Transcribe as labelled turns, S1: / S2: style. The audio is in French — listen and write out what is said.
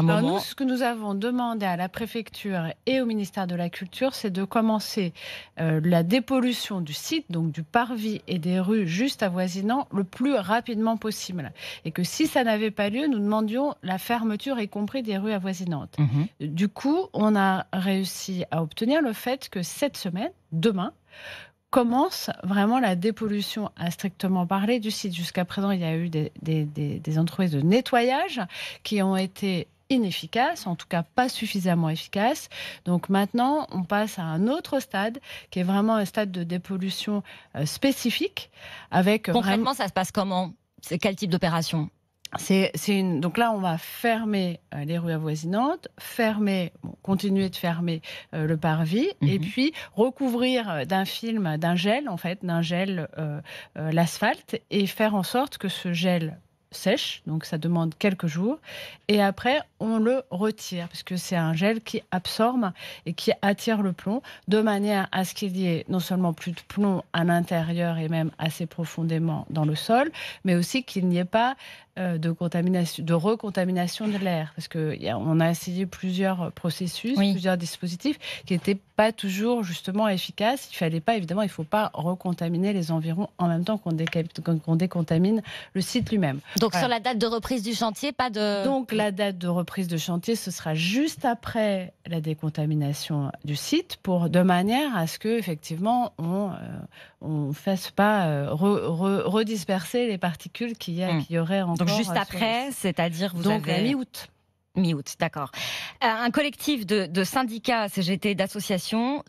S1: Alors nous, ce que nous avons demandé à la préfecture et au ministère de la Culture, c'est de commencer euh, la dépollution du site, donc du parvis et des rues juste avoisinant, le plus rapidement possible. Et que si ça n'avait pas lieu, nous demandions la fermeture, y compris des rues avoisinantes. Mhm. Du coup, on a réussi à obtenir le fait que cette semaine, demain, commence vraiment la dépollution à strictement parler du site. Jusqu'à présent, il y a eu des, des, des entreprises de nettoyage qui ont été inefficace, en tout cas pas suffisamment efficace. Donc maintenant, on passe à un autre stade qui est vraiment un stade de dépollution euh, spécifique. Avec Concrètement, ça se passe comment C'est quel type d'opération c'est, une... Donc là, on va fermer euh, les rues avoisinantes, fermer, continuer de fermer euh, le parvis, et mhm. puis recouvrir d'un film, d'un gel en fait, d'un gel l'asphalte, et faire en sorte que ce gel sèche, donc ça demande quelques jours. Et après, on le retire, parce que c'est un gel qui absorbe et qui attire le plomb, de manière à ce qu'il y ait non seulement plus de plomb à l'intérieur et même assez profondément dans le sol, mais aussi qu'il n'y ait pas euh, de contamination, de recontamination de l'air, parce que on a essayé plusieurs processus, plusieurs dispositifs qui étaient pas toujours justement efficace. Il fallait pas, évidemment, il ne faut pas recontaminer les environs en même temps qu'on décontamine le site lui-même. Donc sur la date de reprise du chantier, pas de... Donc la date de reprise de chantier, ce sera juste après la décontamination du site, pour, de manière à ce que effectivement on euh, ne fasse pas euh, redisperser les particules qu'il y, hmm. aurait encore. Donc juste euh, après, c'est-à-dire vous Donc avez... mi-août. Mi-août, d'accord. Euh, un collectif de, de syndicats, CGT, d'associations